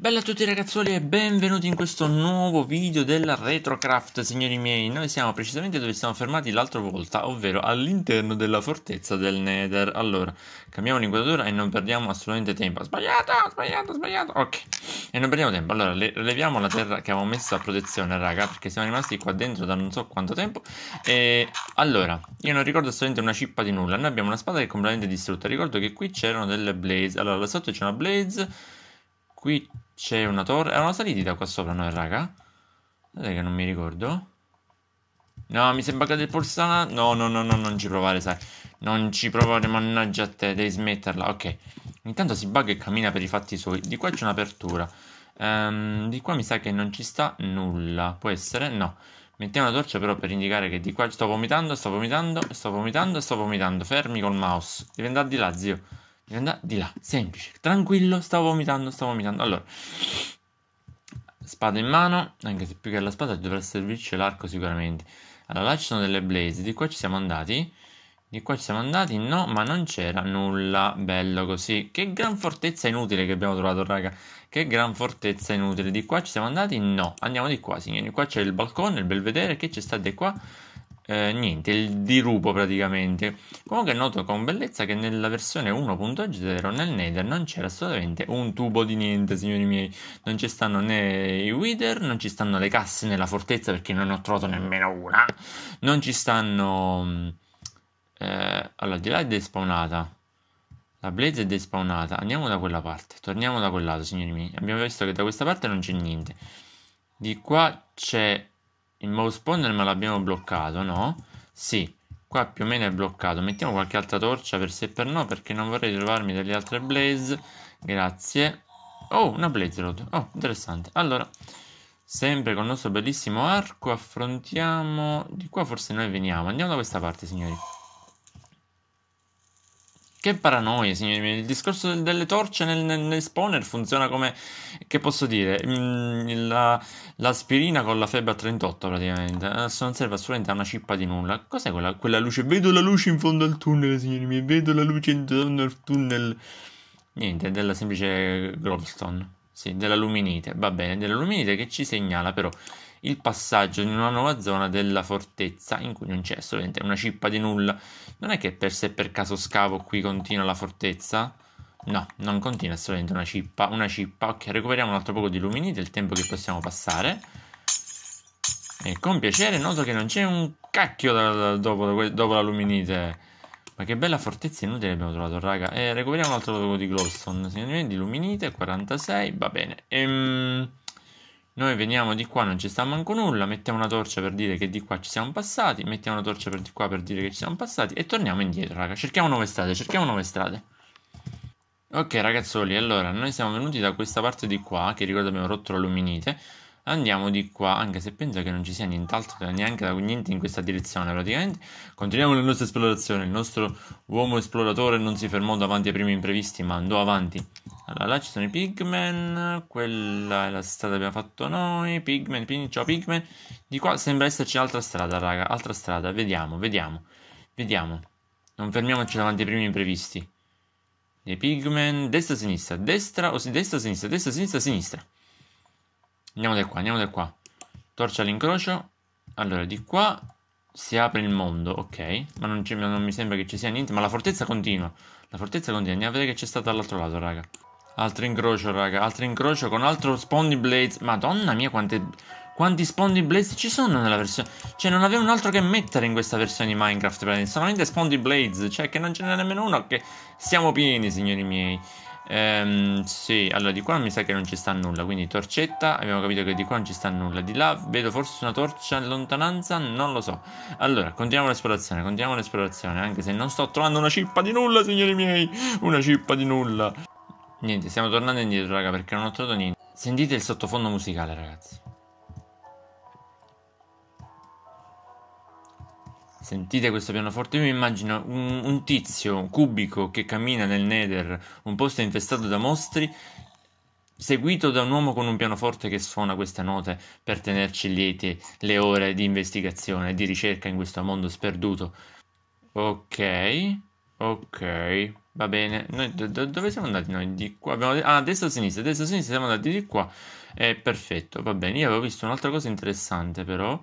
Bella a tutti ragazzuoli e benvenuti in questo nuovo video della Retrocraft, signori miei. Noi siamo precisamente dove siamo fermati l'altra volta, ovvero all'interno della fortezza del Nether. Allora, cambiamo l'inquadratura e non perdiamo assolutamente tempo. Sbagliato, sbagliato, sbagliato. Ok, e non perdiamo tempo. Allora, leviamo la terra che avevamo messo a protezione, raga, perché siamo rimasti qua dentro da non so quanto tempo. E allora, io non ricordo assolutamente una cippa di nulla. Noi abbiamo una spada che è completamente distrutta. Ricordo che qui c'erano delle blaze. Allora, là sotto c'è una blaze. Qui c'è una torre. Erano saliti da qua sopra noi, raga. Guardate che non mi ricordo. No, mi sembra che del pulsante. No, no, no, no, non ci provare, sai. Non ci provare, mannaggia a te, devi smetterla. Ok. Intanto si bug e cammina per i fatti suoi. Di qua c'è un'apertura. Um, di qua mi sa che non ci sta nulla. Può essere? No. Mettiamo la torcia però per indicare che di qua sto vomitando, sto vomitando, sto vomitando, sto vomitando. Fermi col mouse. Devi andare di là, zio. Devo andare di là, semplice, tranquillo, stavo vomitando, stavo vomitando. Allora, spada in mano, anche se più che la spada dovrà servirci l'arco sicuramente. Allora, là ci sono delle blaze, di qua ci siamo andati. Di qua ci siamo andati? No, ma non c'era nulla. Bello così. Che gran fortezza inutile che abbiamo trovato, raga. Che gran fortezza inutile. Di qua ci siamo andati? No. Andiamo di qua, signori. Qua c'è il balcone, il belvedere. Che c'è sta di qua? eh, niente, il dirupo praticamente. Comunque noto con bellezza che nella versione 1.0 nel Nether non c'era assolutamente un tubo di niente, signori miei. Non ci stanno né i wither, non ci stanno le casse nella fortezza perché non ne ho trovato nemmeno una. Non ci stanno... Mm, eh, allora, di là è despawnata. La blaze è despawnata. Andiamo da quella parte. Torniamo da quel lato, signori miei. Abbiamo visto che da questa parte non c'è niente. Di qua c'è il mouse pointer ma l'abbiamo bloccato, no? Sì, qua più o meno è bloccato. Mettiamo qualche altra torcia per se e per no, perché non vorrei trovarmi delle altre blaze. Grazie. Oh, una blaze rod. Oh, interessante. Allora, sempre con il nostro bellissimo arco affrontiamo... Di qua forse noi veniamo. Andiamo da questa parte, signori. Che paranoia, signori miei. Il discorso delle torce nel, nel, nel spawner funziona come. Che posso dire? Mm, la, l'aspirina con la febbre a 38, praticamente. Adesso non serve assolutamente a una cippa di nulla. Cos'è quella, quella luce? Vedo la luce in fondo al tunnel, signori miei. Vedo la luce in fondo al tunnel. Niente, è della semplice glowstone. Sì, della luminite. Va bene, della luminite che ci segnala però il passaggio in una nuova zona della fortezza in cui non c'è assolutamente una cippa di nulla. Non è che per se per caso scavo qui continua la fortezza? No, non continua assolutamente una cippa. Una cippa. Ok, recuperiamo un altro poco di lumini del tempo che possiamo passare. E con piacere noto che non c'è un cacchio da, da, dopo, dopo, la luminite. Ma che bella fortezza inutile abbiamo trovato, raga. E eh, recuperiamo un altro poco di glowstone. Segnalmente di luminite, 46, va bene. Ehm... Noi veniamo di qua, non ci sta manco nulla, mettiamo una torcia per dire che di qua ci siamo passati, mettiamo una torcia per di qua per dire che ci siamo passati e torniamo indietro, raga. Cerchiamo nuove strade, cerchiamo nuove strade. Ok ragazzoli, allora noi siamo venuti da questa parte di qua, che ricordo abbiamo rotto l'alluminite andiamo di qua, anche se penso che non ci sia nient'altro, neanche da, niente in questa direzione praticamente. Continuiamo la nostra esplorazione, il nostro uomo esploratore non si fermò davanti ai primi imprevisti, ma andò avanti. Allora, là ci sono i pigmen, quella è la strada che abbiamo fatto noi, pigmen, pin, ciao pigmen. Di qua sembra esserci altra strada, raga, altra strada, vediamo, vediamo, vediamo. Non fermiamoci davanti ai primi imprevisti. I pigmen, destra, sinistra, destra, o destra, sinistra, destra, sinistra, sinistra. Andiamo da qua, andiamo da qua. Torcia all'incrocio. Allora, di qua si apre il mondo, ok. Ma non, non, mi sembra che ci sia niente. Ma la fortezza continua. La fortezza continua. Andiamo a vedere che c'è stato dall'altro lato, raga. Altro incrocio, raga. Altro incrocio con altro Spondy Blades. Madonna mia, quante, quanti Spondy Blades ci sono nella versione. Cioè, non avevo un altro che mettere in questa versione di Minecraft. Sono Solamente Spondy Blades. Cioè, che non ce n'è nemmeno uno. Che siamo pieni, signori miei. Ehm, sì, allora di qua mi sa che non ci sta nulla, quindi torcetta, abbiamo capito che di qua non ci sta nulla, di là vedo forse una torcia in lontananza, non lo so. Allora, continuiamo l'esplorazione, continuiamo l'esplorazione, anche se non sto trovando una cippa di nulla, signori miei, una cippa di nulla. Niente, stiamo tornando indietro, raga, perché non ho trovato niente. Sentite il sottofondo musicale, ragazzi. Sentite questo pianoforte, io mi immagino un, un tizio cubico che cammina nel Nether, un posto infestato da mostri, seguito da un uomo con un pianoforte che suona queste note per tenerci lieti le ore di investigazione e di ricerca in questo mondo sperduto. Ok, ok, va bene. Noi, do, do, dove siamo andati noi? Di qua? Abbiamo, ah, destra o sinistra? Destra o sinistra siamo andati di qua. È eh, perfetto, va bene. Io avevo visto un'altra cosa interessante però,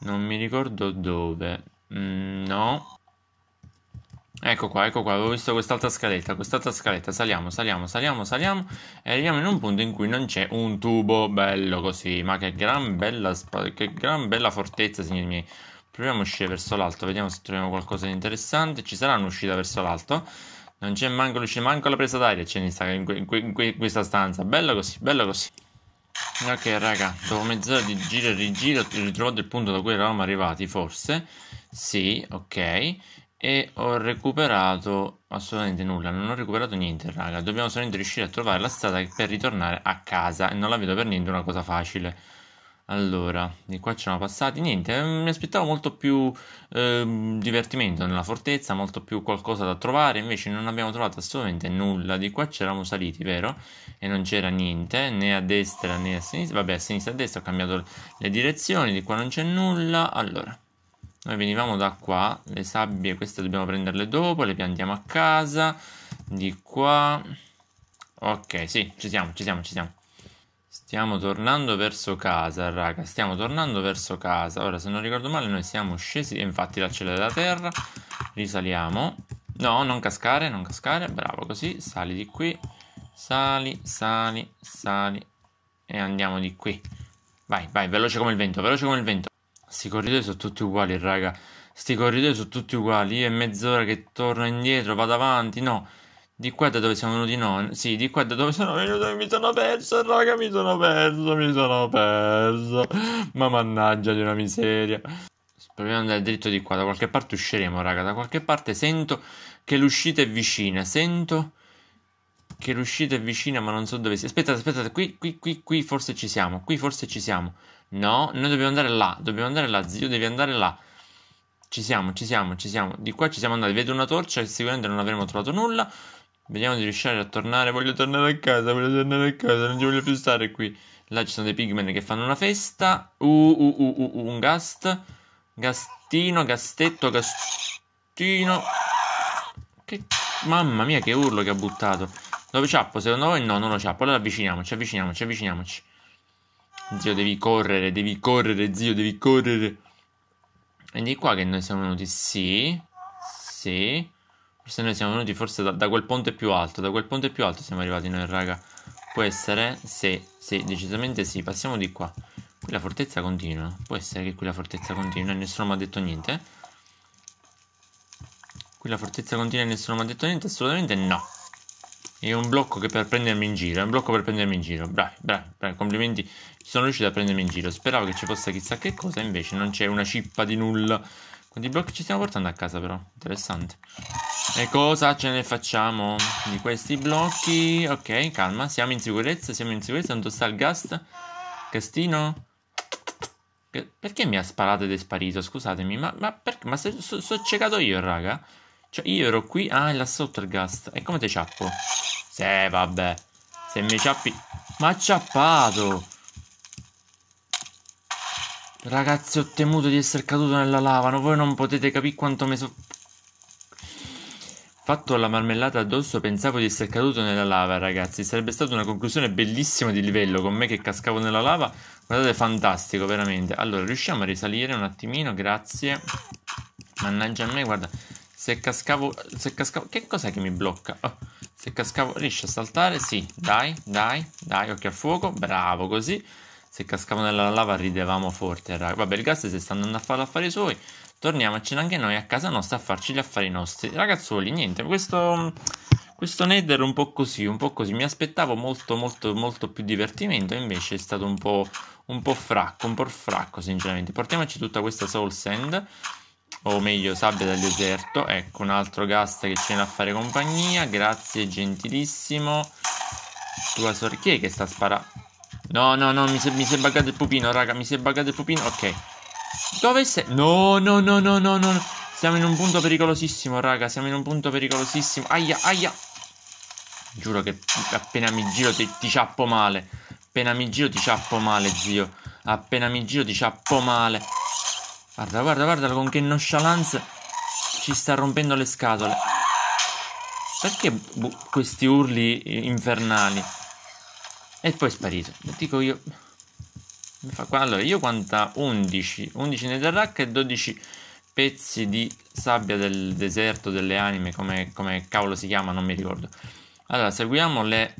non mi ricordo dove. Mm, no. Ecco qua, ecco qua, avevo visto quest'altra scaletta, quest'altra scaletta, saliamo, saliamo, saliamo, saliamo e arriviamo in un punto in cui non c'è un tubo bello così, ma che gran bella, che gran bella fortezza, signori miei. Proviamo a uscire verso l'alto, vediamo se troviamo qualcosa di interessante, ci sarà un'uscita verso l'alto. Non c'è manco l'uscita, manco la presa d'aria, c'è in, in, in, in questa stanza, bello così, bello così. Ok raga, dopo mezz'ora di giro e rigiro ritrovato il punto da cui eravamo arrivati forse Sì, ok E ho recuperato assolutamente nulla, non ho recuperato niente raga Dobbiamo solamente riuscire a trovare la strada per ritornare a casa E non la vedo per niente una cosa facile allora, di qua ci siamo passati. Niente, ehm, mi aspettavo molto più eh, divertimento nella fortezza, molto più qualcosa da trovare. Invece non abbiamo trovato assolutamente nulla. Di qua c'eravamo saliti, vero? E non c'era niente, né a destra né a sinistra. Vabbè, a sinistra e a destra ho cambiato le direzioni. Di qua non c'è nulla. Allora, noi venivamo da qua. Le sabbie, queste dobbiamo prenderle dopo. Le piantiamo a casa. Di qua. Ok, sì, ci siamo, ci siamo, ci siamo. Stiamo tornando verso casa, raga. Stiamo tornando verso casa. Ora, se non ricordo male, noi siamo scesi. Infatti, l'accella della terra. Risaliamo. No, non cascare, non cascare. Bravo, così. Sali di qui. Sali, sali, sali. E andiamo di qui. Vai, vai, veloce come il vento, veloce come il vento. Sti corridoi sono tutti uguali, raga. Sti corridoi sono tutti uguali. Io è mezz'ora che torno indietro, vado avanti. No. Di qua da dove siamo venuti noi? Sì, di qua da dove sono venuto mi sono perso, raga, mi sono perso, mi sono perso. Ma mannaggia di una miseria. Proviamo ad andare dritto di qua, da qualche parte usciremo, raga, da qualche parte sento che l'uscita è vicina, sento che l'uscita è vicina, ma non so dove sia. Aspettate, aspettate, qui, qui, qui, qui forse ci siamo, qui forse ci siamo. No, noi dobbiamo andare là, dobbiamo andare là, zio, devi andare là. Ci siamo, ci siamo, ci siamo. Di qua ci siamo andati, vedo una torcia, sicuramente non avremo trovato nulla. Vediamo di riuscire a tornare. Voglio tornare a casa, voglio tornare a casa, non ci voglio più stare qui. Là ci sono dei pigmen che fanno una festa. Uh, uh, uh, uh, uh un gast. Gastino, gastetto, gastino. Che... Mamma mia, che urlo che ha buttato. Dove ciappo? Secondo voi no, non lo ciappo. Allora avviciniamoci, avviciniamoci, avviciniamoci. Zio, devi correre, devi correre, zio, devi correre. E di qua che noi siamo venuti. Sì. Sì. Forse noi siamo venuti forse da, da, quel ponte più alto, da quel ponte più alto siamo arrivati noi, raga. Può essere? Sì, sì, decisamente sì. Passiamo di qua. Qui la fortezza continua. Può essere che qui la fortezza continua e nessuno mi ha detto niente. Qui la fortezza continua e nessuno mi ha detto niente? Assolutamente no. È un blocco che per prendermi in giro, è un blocco per prendermi in giro. Bravi, bravi, bravi, complimenti. sono riuscito a prendermi in giro. Speravo che ci fosse chissà che cosa, invece non c'è una cippa di nulla quanti blocchi ci stiamo portando a casa però? Interessante. E cosa ce ne facciamo di questi blocchi? Ok, calma, siamo in sicurezza, siamo in sicurezza. Dove sta il gas? Castino? perché mi ha sparato ed è sparito? Scusatemi, ma, ma, perché, ma sono so, so ciecato io, raga? Cioè, io ero qui... Ah, è là sotto il gas. E come te ciappo? Se, vabbè. Se mi ciappi... Ma ha ciappato! Ragazzi, ho temuto di essere caduto nella lava. No, voi non potete capire quanto mi sono... Fatto la marmellata addosso, pensavo di essere caduto nella lava, ragazzi. Sarebbe stata una conclusione bellissima di livello con me che cascavo nella lava. Guardate, fantastico, veramente. Allora, riusciamo a risalire un attimino, grazie. Mannaggia a me, guarda. Se cascavo... Se cascavo... Che cos'è che mi blocca? Oh, se cascavo... Riesci a saltare? Sì, dai, dai, dai, occhio a fuoco. Bravo, così se cascavo nella lava ridevamo forte, raga. Vabbè, il gas si sta andando a fare gli affari suoi. Torniamo anche noi a casa nostra a farci gli affari nostri. Ragazzuoli, niente, questo... Questo Ned un po' così, un po' così. Mi aspettavo molto, molto, molto più divertimento. Invece è stato un po', un po' fracco, un po' fracco, sinceramente. Portiamoci tutta questa Soul Sand. O meglio, sabbia del deserto. Ecco, un altro gas che ci viene a fare compagnia. Grazie, gentilissimo. Tua sorella che sta sparando. No, no, no, mi si, mi si è buggato il pupino, raga, mi si è buggato il pupino. Ok. Dove sei? No, no, no, no, no, no. Siamo in un punto pericolosissimo, raga. Siamo in un punto pericolosissimo. Aia, aia. Giuro che appena mi giro ti, ti ciappo male. Appena mi giro ti ciappo male, zio. Appena mi giro ti ciappo male. Guarda, guarda, guarda con che nonchalance ci sta rompendo le scatole. Perché questi urli infernali? e poi è sparito. Dico io, mi fa qua. Allora, io quanta 11, 11 netherrack e 12 pezzi di sabbia del deserto delle anime, come, come cavolo si chiama, non mi ricordo. Allora, seguiamo le...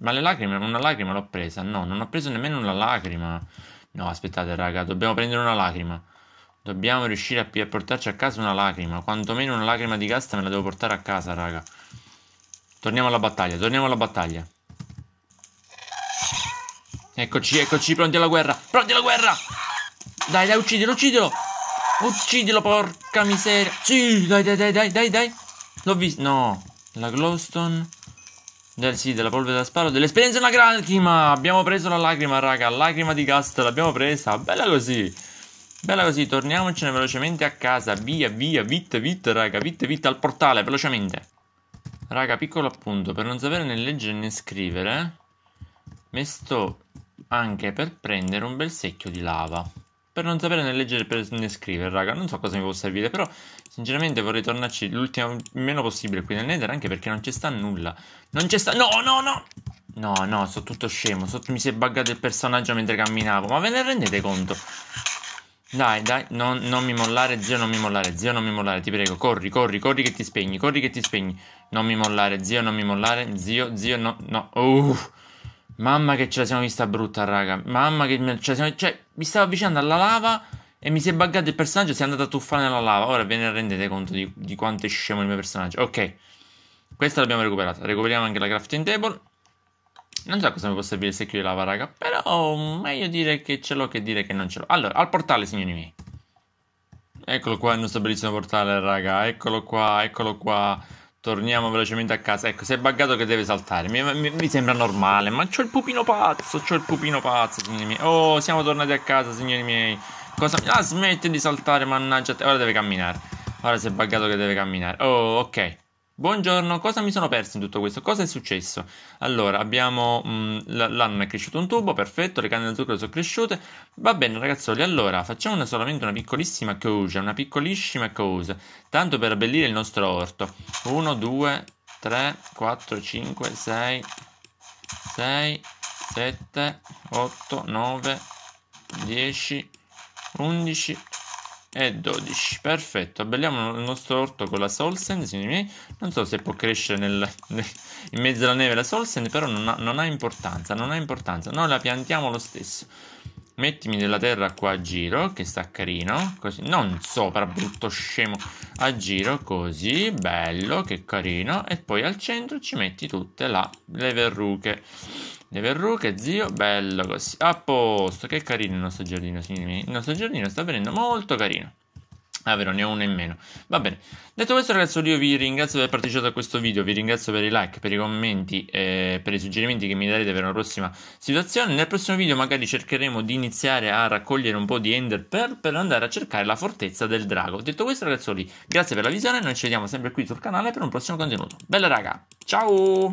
Ma le lacrime, una lacrima l'ho presa. No, non ho preso nemmeno una lacrima. No, aspettate, raga, dobbiamo prendere una lacrima. Dobbiamo riuscire a, a portarci a casa una lacrima. Quantomeno una lacrima di casta me la devo portare a casa, raga. Torniamo alla battaglia, torniamo alla battaglia. Eccoci, eccoci, pronti alla guerra. Pronti alla guerra! Dai, dai, uccidilo, uccidilo. Uccidilo, porca miseria. Sì, dai, dai, dai, dai, dai, dai. L'ho visto. No, la Glowstone. Del, sì, della polvere da sparo, dell'esperienza una lacrima. Abbiamo preso la lacrima, raga. Lacrima di cast, l'abbiamo presa. Bella così. Bella così, torniamocene velocemente a casa. Via, via, vit, vit, raga. Vit, vit al portale, velocemente. Raga, piccolo appunto, per non sapere né leggere né scrivere, mi sto anche per prendere un bel secchio di lava. Per non sapere né leggere né scrivere, raga, non so cosa mi può servire, però sinceramente vorrei tornarci l'ultimo meno possibile qui nel Nether, anche perché non ci sta nulla. Non ci sta... No, no, no! No, no, sono tutto scemo, so... mi si è buggato il personaggio mentre camminavo, ma ve ne rendete conto? Dai, dai, non, non, mi mollare, zio, non mi mollare, zio, non mi mollare, ti prego, corri, corri, corri che ti spegni, corri che ti spegni. Non mi mollare, zio, non mi mollare, zio, zio, no, no. Uh. Mamma che ce la siamo vista brutta, raga. Mamma che ce la siamo... Cioè, mi stavo avvicinando alla lava e mi si è buggato il personaggio, si è andato a tuffare nella lava. Ora ve ne rendete conto di, di quanto è scemo il mio personaggio. Ok, questa l'abbiamo recuperata. Recuperiamo anche la crafting table. Non so cosa mi può servire il secchio di lava, raga. Però meglio dire che ce l'ho che dire che non ce l'ho. Allora, al portale, signori miei. Eccolo qua il nostro bellissimo portale, raga. Eccolo qua, eccolo qua. Torniamo velocemente a casa. Ecco, si è buggato che deve saltare. Mi, mi, mi sembra normale, ma c'ho il pupino pazzo. C'ho il pupino pazzo, signori miei. Oh, siamo tornati a casa, signori miei. Cosa... Ah, smette di saltare, mannaggia te. Ora deve camminare. Ora si è buggato che deve camminare. Oh, ok. Buongiorno, cosa mi sono perso in tutto questo? Cosa è successo? Allora, abbiamo mh, mm, l'anno è cresciuto un tubo, perfetto, le canne del zucchero sono cresciute. Va bene, ragazzoli, allora facciamo una, solamente una piccolissima cosa, una piccolissima cosa, tanto per abbellire il nostro orto. 1 2 3 4 5 6 6 7 8 9 10 11 e 12 perfetto abbelliamo il nostro orto con la soul sand signori miei non so se può crescere nel, in mezzo alla neve la soul sand però non ha, non ha importanza non ha importanza noi la piantiamo lo stesso mettimi della terra qua a giro che sta carino così non sopra brutto scemo a giro così bello che carino e poi al centro ci metti tutte la, le verruche le verruche, zio, bello così. A posto, che carino il nostro giardino, signori miei. Il nostro giardino sta venendo molto carino. Ah, vero, ne ho uno in meno. Va bene. Detto questo, ragazzi, io vi ringrazio per aver partecipato a questo video. Vi ringrazio per i like, per i commenti e per i suggerimenti che mi darete per una prossima situazione. Nel prossimo video, magari cercheremo di iniziare a raccogliere un po' di Ender Pearl per andare a cercare la fortezza del drago. Detto questo, ragazzi, grazie per la visione. Noi ci vediamo sempre qui sul canale per un prossimo contenuto. Bella, raga. Ciao!